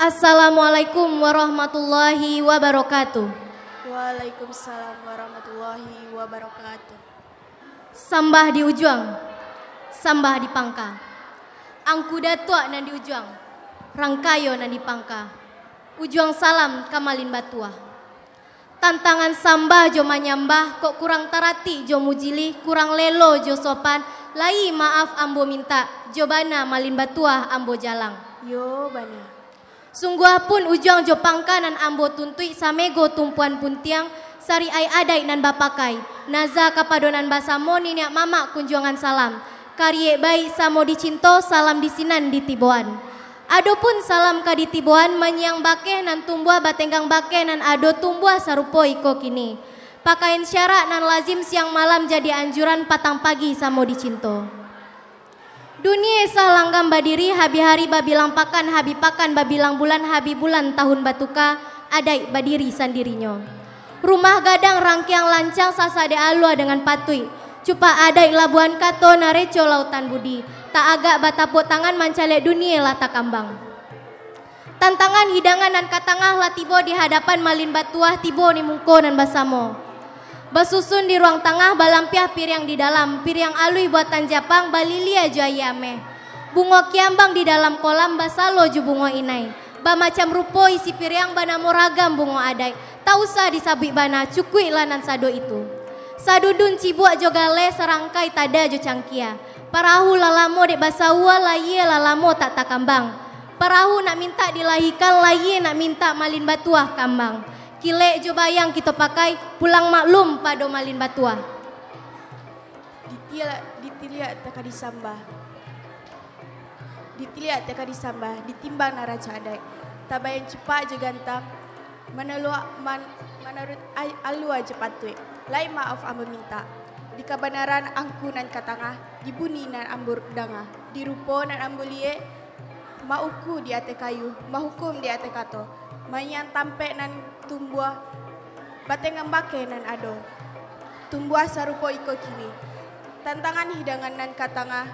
Assalamualaikum warahmatullahi wabarakatuh. Waalaikumsalam warahmatullahi wabarakatuh. Sambah di Ujuang, sambah di Pangka. Angkuda tua nan di Ujuang, rangkayo nan di Pangka. Ujuang salam kamalin batua. Tantangan sambah jo manyambah, kok kurang tarati jo mujili, kurang lelo jo sopan, lai maaf ambo minta, jo bana malin batua ambo jalang. Yo bana. Sungguh pun ujang jo pangkanan ambo tuntui samego tumpuan puntiang sari ai adai nan bapakai. Naza kapadonan basamo niniak mama kunjungan salam. Karye baik samo dicinto salam di sinan di tiboan. Adopun salam ka di tiboan menyiang bakeh nan tumbua batenggang bakeh nan ado tumbua sarupoi kini. pakain syarat nan lazim siang malam jadi anjuran patang pagi samo dicinto. Dunia esah langgam badiri habi hari babi pakan habi pakan babilang bulan habi bulan tahun batuka adai badiri sandirinyo. Rumah gadang rangkiang lancang sasade alua dengan patui. Cupa adai labuan kato nareco lautan budi. Tak agak batapuk tangan mancale dunia lata kambang. Tantangan hidangan dan katangah latibo di hadapan malin batuah tibo ni mungko nan basamo. Basusun di ruang tengah balampiah yang di dalam, yang alui buatan Jepang balilia jayame Bungo kiambang di dalam kolam basalo ju bungo inai. Ba macam rupo isi yang banamo ragam bungo adai. Tausa disabi bana cukui lanan sado itu. dun cibuak jogale serangkai tada jo cangkia. Parahu lalamo dek basawa laye lalamo tak takambang. Parahu nak minta dilahikan laye nak minta malin batuah kambang. kile jo bayang kita pakai pulang maklum pada malin batua. Ditilia ditilia takah disambah. Ditilia takah disambah, ditimbang naraca adai. Tabayan cepat je gantang. Mana luak man manarut ai alu aja patue. Lai maaf ambo minta. Di kabanaran angku nan katangah, di buni nan ambur danga Di rupo nan ambulie, maukku di atas kayu, mahukum di atas kato. Mayan tampe nan tumbuh bateng ngembake nan ado. Tumbuh sarupo iko kini. Tantangan hidangan nan katanga.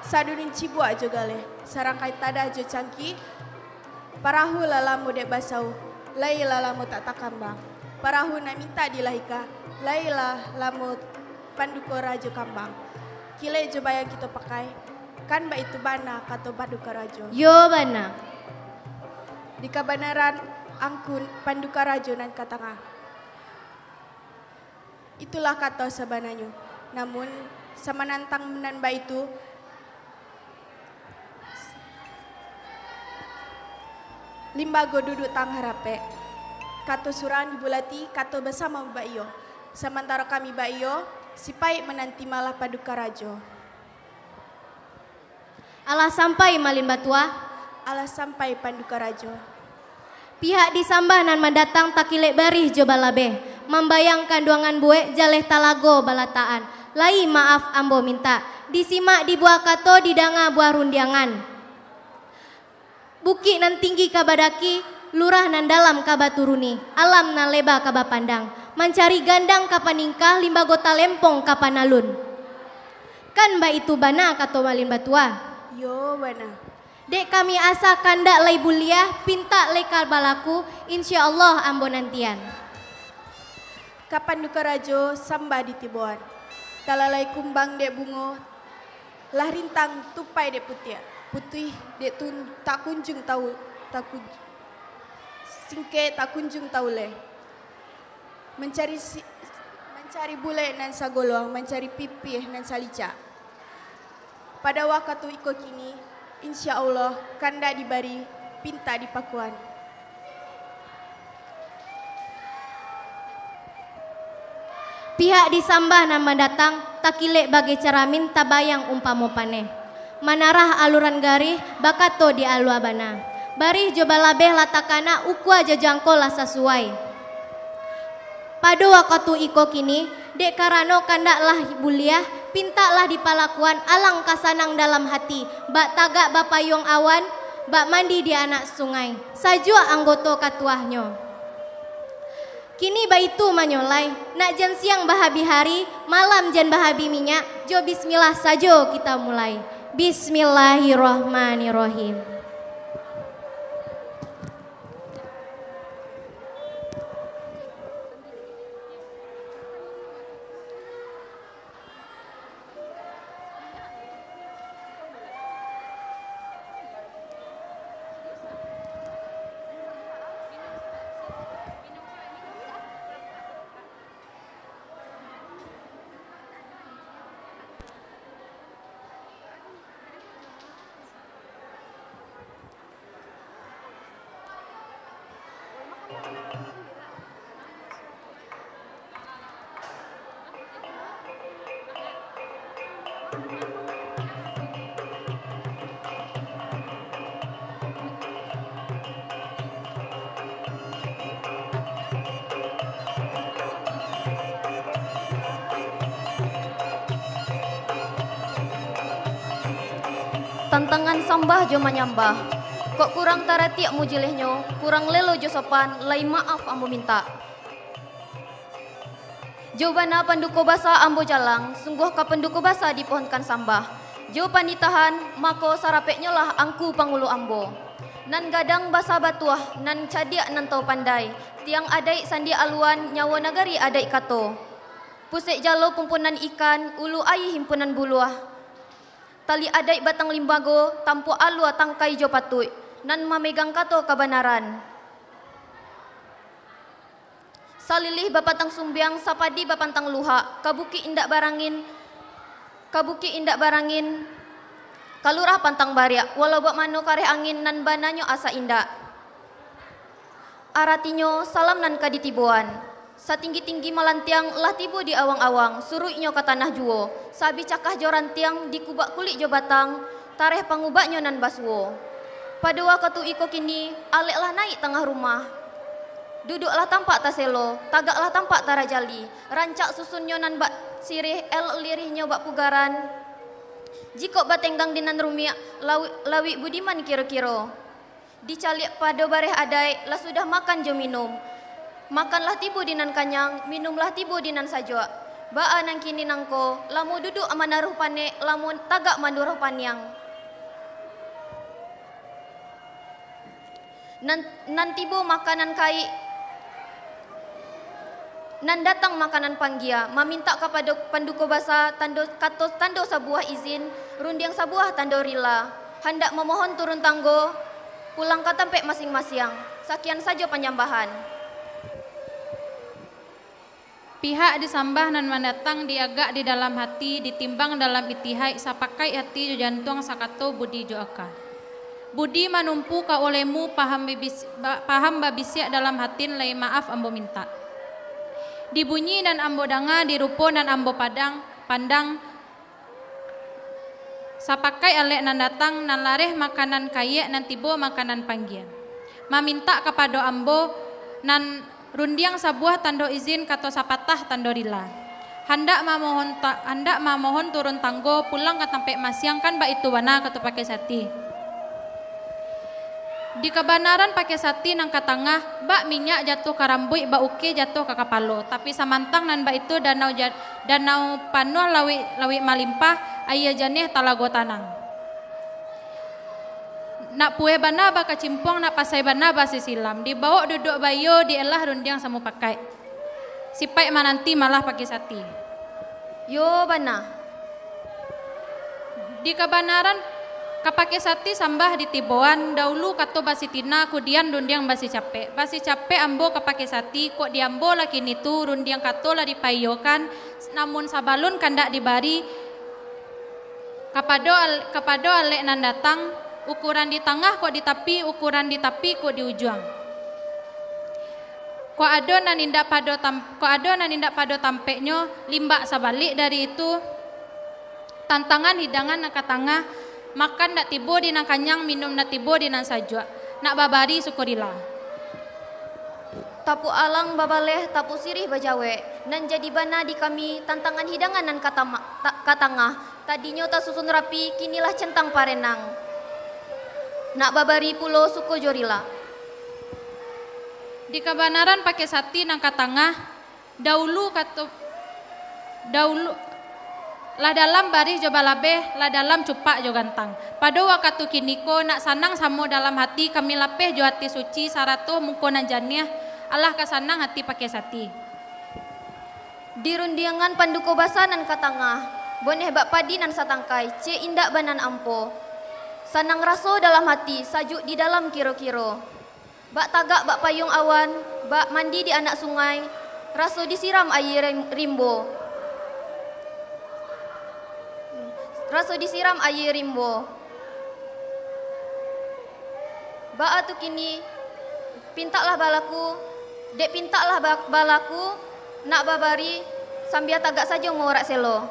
Sadunin cibua aja gale. Sarangkai tada aja cangki. Parahu lalamu dek basau. Lai lalamu tak takambang. Parahu nan minta dilahika. Lai lalamu panduko rajo kambang. Kile aja bayang kita pakai. Kan ba itu bana kato rajo Yo bana. Di kabanaran angkun rajo nan katanga. Itulah kata sabananyo. Namun nantang menan ba itu limbago duduk tang harape. Kato suran dibulati, kato bersama Mbak Iyo. Sementara kami Mbak Iyo, sipai menanti malah paduka rajo. Alah sampai Malin Batua. Alah sampai Panduka Rajo. Pihak disambah nan mendatang takilek barih jo balabe. Membayangkan duangan bue jaleh talago balataan. Lai maaf ambo minta. Disimak di buah kato didanga buah rundiangan. Bukit nan tinggi kabadaki, lurah nan dalam kabaturuni. Alam nan leba kabapandang. Mencari gandang kapaningkah limba gota lempong kapanalun. Kan ba itu bana kato malin batua. Yo bana. Dek kami asa dak lay buliah, pinta lay kalbalaku, insya Allah nantian. Kapan duka rajo, samba di tibuan. Talalai kumbang dek bungo, lah rintang tupai dek putih. Putih dek tun, tak kunjung tahu, tak kunjung. Singke tak kunjung tahu le. Mencari si, mencari bule nan sagoloang, mencari pipih eh nan salicak pada waktu iko kini, insya Allah kanda diberi pinta di pakuan. Pihak disambah nama datang, takilek bagi ceramin tabayang umpamu paneh. Manarah aluran garih, bakato di aluabana. Barih joba labeh latakana jangko lah sesuai. Pada waktu iko kini, dek karano lah buliah pintalah di palakuan alang kasanang dalam hati, bak tagak yong awan, bak mandi di anak sungai, sajua anggoto katuahnyo. Kini itu manyolai, nak jen siang bahabi hari, malam jen bahabi minyak, jo bismillah sajo kita mulai. Bismillahirrahmanirrahim. Tantangan sambah jo menyambah. Kok kurang tareti mu kurang lelo jo sopan, lai maaf ambo minta. bana panduko basa ambo jalang, sungguh ka penduko basa pohonkan sambah. Jo panitahan, mako sarapek lah angku pangulu ambo. Nan gadang basa batuah, nan cadiak nan tau pandai. Tiang adai sandi aluan, nyawa nagari adai kato. Pusik jalo pumpunan ikan, ulu ayi himpunan buluah. Tali adai batang limbago, tampu alua tangkai jo patui, nan mamegang kato kebenaran. Salilih bapatang sumbiang, sapadi bapantang luha, kabuki indak barangin, kabuki indak barangin, kalurah pantang baria, walau bak mano kare angin nan bananyo asa indak. Aratinyo salam nan kaditibuan, Satinggi-tinggi tinggi tiang lah tibu di awang-awang, suruh inyo ke tanah juo. Sabi cakah joran tiang di kubak kulit jo batang, tareh pangubaknya nan baswo. Pada waktu iko kini, aleklah naik tengah rumah. Duduklah tampak taselo, tagaklah tampak tarajali, rancak susun nan bak sirih el lirih bak pugaran. Jikok batenggang dinan rumiak, lawi, lawi budiman kiro-kiro. Dicalik pada bareh adai, lah sudah makan jo minum, makanlah tibu dinan kanyang, minumlah tibu dinan sajwa. Baa nang kini nangko, lamu duduk amanaruh pane, lamu tagak manduruh panyang. Nan, nan tibu makanan kai, nan datang makanan panggia, meminta kepada panduko basa, tando, kato, tando sabuah izin, rundiang sabuah tando rila, hendak memohon turun tanggo, pulang ke tempat masing-masing. Sekian saja penyambahan. Pihak disambah nan mendatang diagak di dalam hati, ditimbang dalam itihai, sapakai hati jantung sakato budi joaka. Budi manumpu ka olemu paham bibis, paham dalam hatin lai maaf ambo minta. Dibunyi dan ambo danga, dirupo dan ambo padang, pandang, sapakai alek nan datang, nan lareh makanan kaya, nan tibo makanan panggian. minta kepada ambo, nan Rundiang sabuah tando izin kato sapatah tando rila. Handak mamohon ta, handak mamohon turun tanggo pulang ke tempat masiang kan itu wana kato pakai sati. Di kebenaran pakai sati nang katangah bak minyak jatuh karambui bak uke jatuh ke kapalo. Tapi samantang nan bak itu danau danau panuh lawi lawi malimpah ayah janih talago tanang nak pue bana ba kacimpong nak pasai bana ba sisilam dibawa duduk bayo dielah rundiang samu pakai Si sipai nanti malah pakai sati yo bana di kebenaran, kapake sati sambah di tiboan dahulu kato basi tina kudian rundiang basi capek basi capek ambo kapake sati kok diambo lagi nitu rundiang kato lah dipayokan namun sabalun kandak dibari kapado al, kapado alek nan datang ukuran di tengah kok di tapi, ukuran di tapi kok di ujung. Ko adonan indak pado tam, ko adonan indak pado tampeknyo limbak sabalik dari itu tantangan hidangan nak tengah makan nak tibo di nang kanyang minum nak tibo di nang sajwa nak babari syukurilah tapu alang babaleh tapu sirih bajawe nan jadi bana di kami tantangan hidangan nan kata ta, katangah tadinya ta susun rapi kinilah centang parenang nak babari pulau suku jorila. Di kebanaran pakai sati nangka tengah daulu kata daulu lah dalam baris coba labeh, lah dalam cupak jo gantang. Pada waktu kini ko nak sanang samo dalam hati kami lapeh jo hati suci saratu mukonan janiah Allah kasanang hati pakai sati. Di rundiangan panduko basanan katangah, boneh bak padi nan satangkai, ce indak banan ampo, Sanang raso dalam hati, sajuk di dalam kiro-kiro. Bak tagak bak payung awan, bak mandi di anak sungai, raso disiram air rimbo. Raso disiram air rimbo. Bak atu kini, pintaklah balaku, dek pintaklah balaku, nak babari, sambil tagak saja ngorak selo.